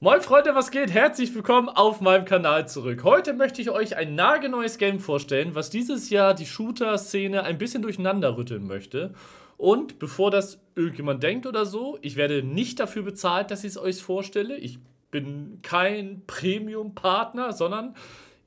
Moin Freunde, was geht? Herzlich willkommen auf meinem Kanal zurück. Heute möchte ich euch ein nagelneues Game vorstellen, was dieses Jahr die Shooter-Szene ein bisschen durcheinander rütteln möchte. Und bevor das irgendjemand denkt oder so, ich werde nicht dafür bezahlt, dass ich es euch vorstelle. Ich bin kein Premium-Partner, sondern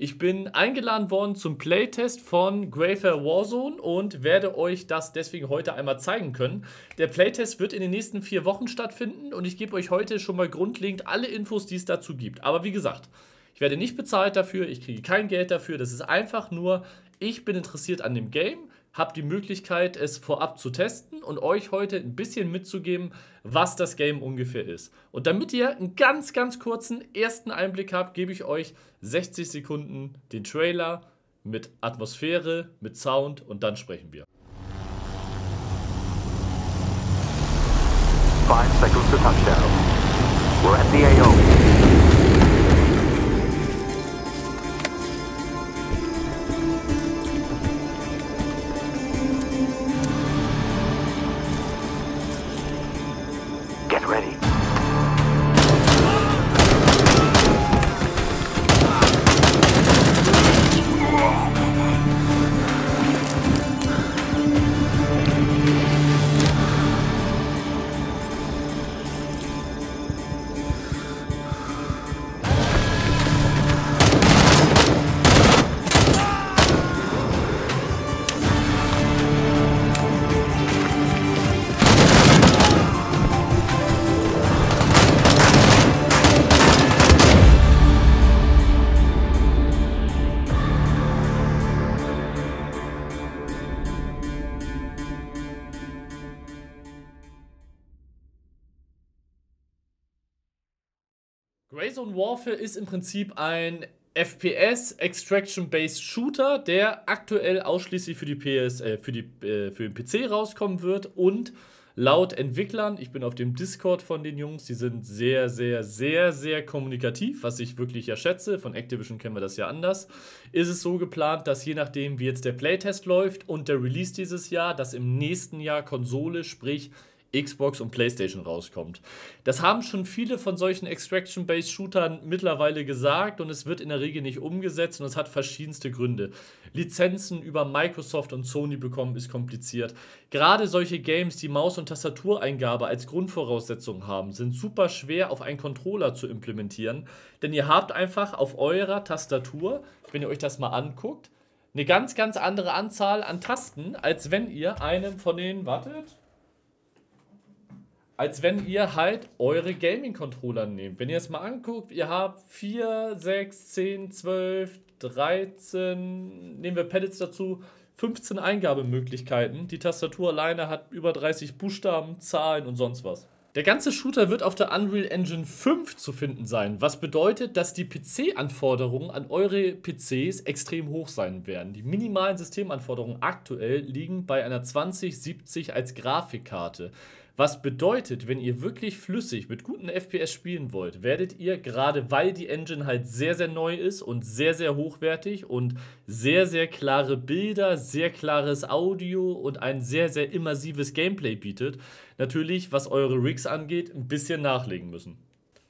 ich bin eingeladen worden zum Playtest von Greyfair Warzone und werde euch das deswegen heute einmal zeigen können. Der Playtest wird in den nächsten vier Wochen stattfinden und ich gebe euch heute schon mal grundlegend alle Infos, die es dazu gibt. Aber wie gesagt, ich werde nicht bezahlt dafür, ich kriege kein Geld dafür, das ist einfach nur, ich bin interessiert an dem Game habt die Möglichkeit, es vorab zu testen und euch heute ein bisschen mitzugeben, was das Game ungefähr ist. Und damit ihr einen ganz, ganz kurzen ersten Einblick habt, gebe ich euch 60 Sekunden den Trailer mit Atmosphäre, mit Sound und dann sprechen wir. 5 seconds to touchdown. We're at the AO. Raison Warfare ist im Prinzip ein FPS Extraction-based Shooter, der aktuell ausschließlich für die PS, äh, für, die, äh, für den PC rauskommen wird und laut Entwicklern, ich bin auf dem Discord von den Jungs, die sind sehr, sehr, sehr, sehr kommunikativ, was ich wirklich ja schätze. Von Activision kennen wir das ja anders. Ist es so geplant, dass je nachdem, wie jetzt der Playtest läuft und der Release dieses Jahr, dass im nächsten Jahr Konsole, sprich Xbox und PlayStation rauskommt. Das haben schon viele von solchen Extraction-Based Shootern mittlerweile gesagt und es wird in der Regel nicht umgesetzt und es hat verschiedenste Gründe. Lizenzen über Microsoft und Sony bekommen ist kompliziert. Gerade solche Games, die Maus- und Tastatureingabe als Grundvoraussetzung haben, sind super schwer auf einen Controller zu implementieren, denn ihr habt einfach auf eurer Tastatur, wenn ihr euch das mal anguckt, eine ganz, ganz andere Anzahl an Tasten, als wenn ihr einem von den, wartet, als wenn ihr halt eure Gaming-Controller nehmt. Wenn ihr es mal anguckt, ihr habt 4, 6, 10, 12, 13, nehmen wir Pedals dazu, 15 Eingabemöglichkeiten. Die Tastatur alleine hat über 30 Buchstaben, Zahlen und sonst was. Der ganze Shooter wird auf der Unreal Engine 5 zu finden sein, was bedeutet, dass die PC-Anforderungen an eure PCs extrem hoch sein werden. Die minimalen Systemanforderungen aktuell liegen bei einer 2070 als Grafikkarte. Was bedeutet, wenn ihr wirklich flüssig mit guten FPS spielen wollt, werdet ihr, gerade weil die Engine halt sehr, sehr neu ist und sehr, sehr hochwertig und sehr, sehr klare Bilder, sehr klares Audio und ein sehr, sehr immersives Gameplay bietet, natürlich, was eure Rigs angeht, ein bisschen nachlegen müssen.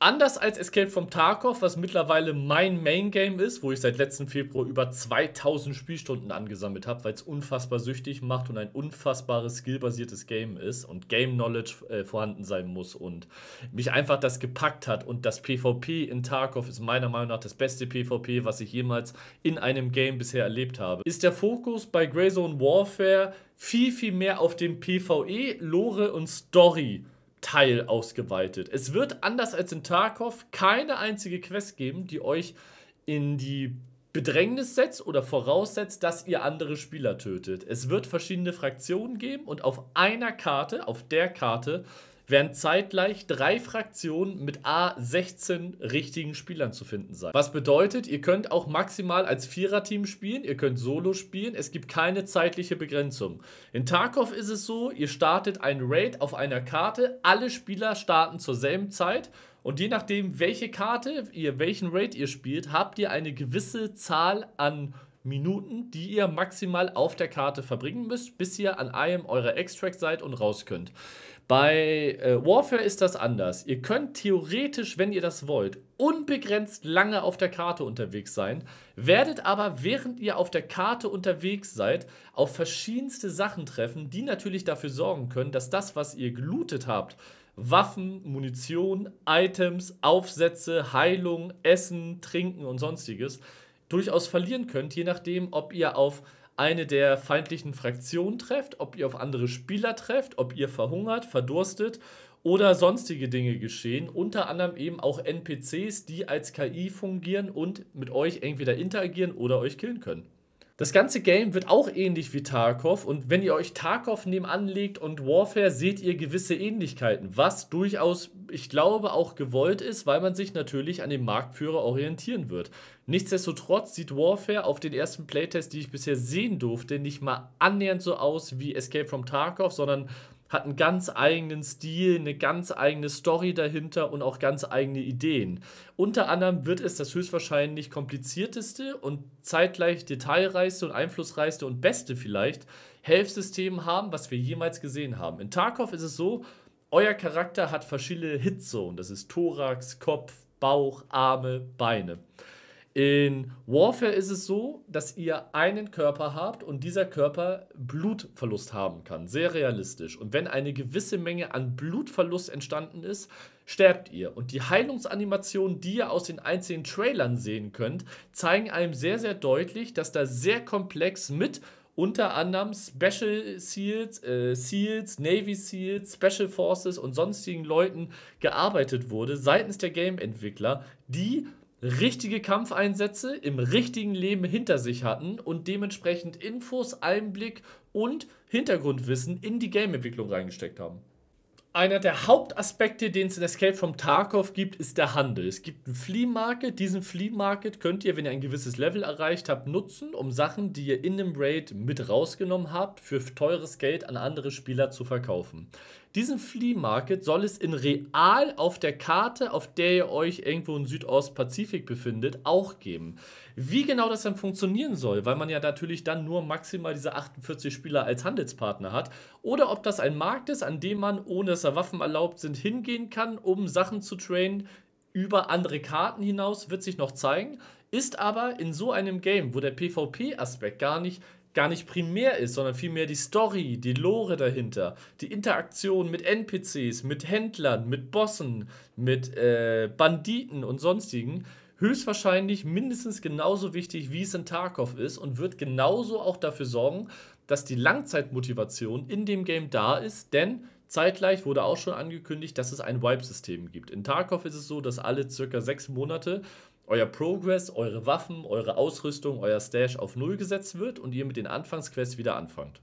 Anders als Escape from Tarkov, was mittlerweile mein Main Game ist, wo ich seit letztem Februar über 2000 Spielstunden angesammelt habe, weil es unfassbar süchtig macht und ein unfassbares skillbasiertes Game ist und Game Knowledge äh, vorhanden sein muss und mich einfach das gepackt hat und das PvP in Tarkov ist meiner Meinung nach das beste PvP, was ich jemals in einem Game bisher erlebt habe. Ist der Fokus bei Greyzone Warfare viel viel mehr auf dem PvE, Lore und Story Teil ausgeweitet. Es wird anders als in Tarkov keine einzige Quest geben, die euch in die Bedrängnis setzt oder voraussetzt, dass ihr andere Spieler tötet. Es wird verschiedene Fraktionen geben und auf einer Karte, auf der Karte, während zeitgleich drei Fraktionen mit A 16 richtigen Spielern zu finden sein. Was bedeutet, ihr könnt auch maximal als Viererteam spielen, ihr könnt Solo spielen, es gibt keine zeitliche Begrenzung. In Tarkov ist es so, ihr startet ein Raid auf einer Karte, alle Spieler starten zur selben Zeit und je nachdem, welche Karte ihr, welchen Raid ihr spielt, habt ihr eine gewisse Zahl an Minuten, die ihr maximal auf der Karte verbringen müsst, bis ihr an einem eurer Extract seid und raus könnt. Bei äh, Warfare ist das anders. Ihr könnt theoretisch, wenn ihr das wollt, unbegrenzt lange auf der Karte unterwegs sein, werdet aber, während ihr auf der Karte unterwegs seid, auf verschiedenste Sachen treffen, die natürlich dafür sorgen können, dass das, was ihr gelootet habt, Waffen, Munition, Items, Aufsätze, Heilung, Essen, Trinken und sonstiges, durchaus verlieren könnt, je nachdem, ob ihr auf eine der feindlichen Fraktionen trefft, ob ihr auf andere Spieler trefft, ob ihr verhungert, verdurstet oder sonstige Dinge geschehen. Unter anderem eben auch NPCs, die als KI fungieren und mit euch entweder interagieren oder euch killen können. Das ganze Game wird auch ähnlich wie Tarkov und wenn ihr euch Tarkov nebenan legt und Warfare, seht ihr gewisse Ähnlichkeiten, was durchaus ich glaube, auch gewollt ist, weil man sich natürlich an dem Marktführer orientieren wird. Nichtsdestotrotz sieht Warfare auf den ersten Playtest, die ich bisher sehen durfte, nicht mal annähernd so aus wie Escape from Tarkov, sondern hat einen ganz eigenen Stil, eine ganz eigene Story dahinter und auch ganz eigene Ideen. Unter anderem wird es das höchstwahrscheinlich komplizierteste und zeitgleich detailreichste und einflussreichste und beste vielleicht Helfsystem haben, was wir jemals gesehen haben. In Tarkov ist es so, euer Charakter hat verschiedene Hitzonen. Das ist Thorax, Kopf, Bauch, Arme, Beine. In Warfare ist es so, dass ihr einen Körper habt und dieser Körper Blutverlust haben kann. Sehr realistisch. Und wenn eine gewisse Menge an Blutverlust entstanden ist, sterbt ihr. Und die Heilungsanimationen, die ihr aus den einzelnen Trailern sehen könnt, zeigen einem sehr, sehr deutlich, dass da sehr komplex mit unter anderem Special Seals, äh, Seals, Navy Seals, Special Forces und sonstigen Leuten gearbeitet wurde seitens der Game-Entwickler, die richtige Kampfeinsätze im richtigen Leben hinter sich hatten und dementsprechend Infos, Einblick und Hintergrundwissen in die Game-Entwicklung reingesteckt haben einer der Hauptaspekte, den es in Escape from Tarkov gibt, ist der Handel. Es gibt einen Flea Market. Diesen Flea Market könnt ihr, wenn ihr ein gewisses Level erreicht habt, nutzen, um Sachen, die ihr in dem Raid mit rausgenommen habt, für teures Geld an andere Spieler zu verkaufen. Diesen Flea Market soll es in real auf der Karte, auf der ihr euch irgendwo in Südostpazifik befindet, auch geben. Wie genau das dann funktionieren soll, weil man ja natürlich dann nur maximal diese 48 Spieler als Handelspartner hat, oder ob das ein Markt ist, an dem man ohne dass er Waffen erlaubt sind, hingehen kann, um Sachen zu trainen über andere Karten hinaus, wird sich noch zeigen. Ist aber in so einem Game, wo der PvP-Aspekt gar nicht gar nicht primär ist, sondern vielmehr die Story, die Lore dahinter, die Interaktion mit NPCs, mit Händlern, mit Bossen, mit äh, Banditen und sonstigen, höchstwahrscheinlich mindestens genauso wichtig, wie es in Tarkov ist und wird genauso auch dafür sorgen, dass die Langzeitmotivation in dem Game da ist, denn Zeitgleich wurde auch schon angekündigt, dass es ein Wipe-System gibt. In Tarkov ist es so, dass alle circa sechs Monate euer Progress, eure Waffen, eure Ausrüstung, euer Stash auf Null gesetzt wird und ihr mit den Anfangsquests wieder anfangt.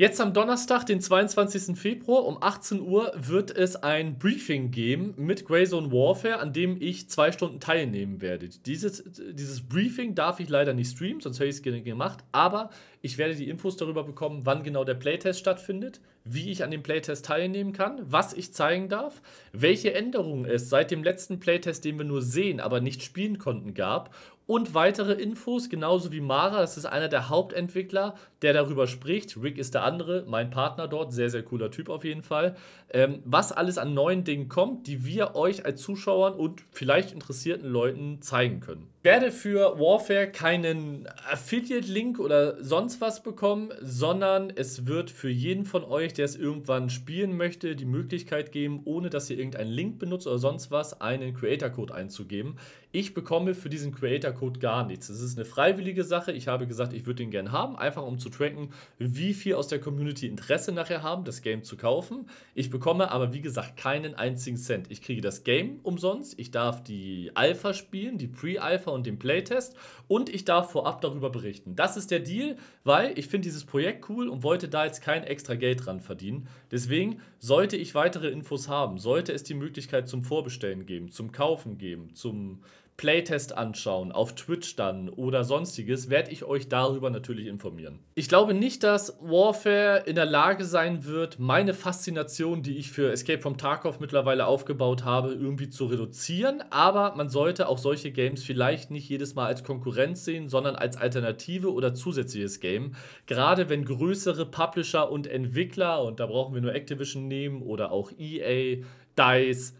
Jetzt am Donnerstag, den 22. Februar um 18 Uhr wird es ein Briefing geben mit Greyzone Warfare, an dem ich zwei Stunden teilnehmen werde. Dieses, dieses Briefing darf ich leider nicht streamen, sonst hätte ich es gerne gemacht, aber ich werde die Infos darüber bekommen, wann genau der Playtest stattfindet, wie ich an dem Playtest teilnehmen kann, was ich zeigen darf, welche Änderungen es seit dem letzten Playtest, den wir nur sehen, aber nicht spielen konnten, gab und weitere Infos, genauso wie Mara, das ist einer der Hauptentwickler, der darüber spricht. Rick ist der andere, mein Partner dort, sehr, sehr cooler Typ auf jeden Fall. Ähm, was alles an neuen Dingen kommt, die wir euch als Zuschauern und vielleicht interessierten Leuten zeigen können werde für Warfare keinen Affiliate-Link oder sonst was bekommen, sondern es wird für jeden von euch, der es irgendwann spielen möchte, die Möglichkeit geben, ohne dass ihr irgendeinen Link benutzt oder sonst was, einen Creator-Code einzugeben. Ich bekomme für diesen Creator-Code gar nichts. Es ist eine freiwillige Sache. Ich habe gesagt, ich würde den gerne haben, einfach um zu tracken, wie viel aus der Community Interesse nachher haben, das Game zu kaufen. Ich bekomme aber, wie gesagt, keinen einzigen Cent. Ich kriege das Game umsonst. Ich darf die Alpha spielen, die Pre-Alpha und den Playtest und ich darf vorab darüber berichten. Das ist der Deal, weil ich finde dieses Projekt cool und wollte da jetzt kein extra Geld dran verdienen. Deswegen sollte ich weitere Infos haben, sollte es die Möglichkeit zum Vorbestellen geben, zum Kaufen geben, zum Playtest anschauen, auf Twitch dann oder sonstiges, werde ich euch darüber natürlich informieren. Ich glaube nicht, dass Warfare in der Lage sein wird, meine Faszination, die ich für Escape from Tarkov mittlerweile aufgebaut habe, irgendwie zu reduzieren, aber man sollte auch solche Games vielleicht nicht jedes Mal als Konkurrenz sehen, sondern als Alternative oder zusätzliches Game. Gerade wenn größere Publisher und Entwickler, und da brauchen wir nur Activision nehmen oder auch EA, DICE,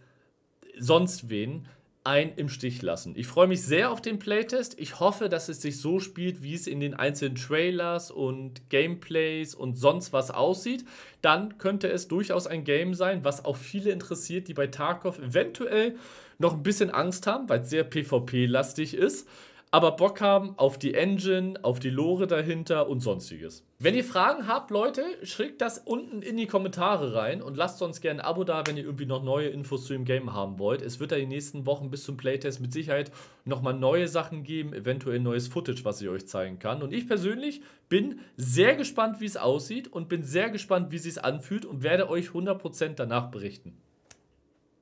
sonst wen, einen im Stich lassen. Ich freue mich sehr auf den Playtest. Ich hoffe, dass es sich so spielt, wie es in den einzelnen Trailers und Gameplays und sonst was aussieht. Dann könnte es durchaus ein Game sein, was auch viele interessiert, die bei Tarkov eventuell noch ein bisschen Angst haben, weil es sehr PvP-lastig ist aber Bock haben auf die Engine, auf die Lore dahinter und sonstiges. Wenn ihr Fragen habt, Leute, schickt das unten in die Kommentare rein und lasst uns gerne ein Abo da, wenn ihr irgendwie noch neue Infos zu dem Game haben wollt. Es wird da die nächsten Wochen bis zum Playtest mit Sicherheit nochmal neue Sachen geben, eventuell neues Footage, was ich euch zeigen kann. Und ich persönlich bin sehr gespannt, wie es aussieht und bin sehr gespannt, wie es sich anfühlt und werde euch 100% danach berichten.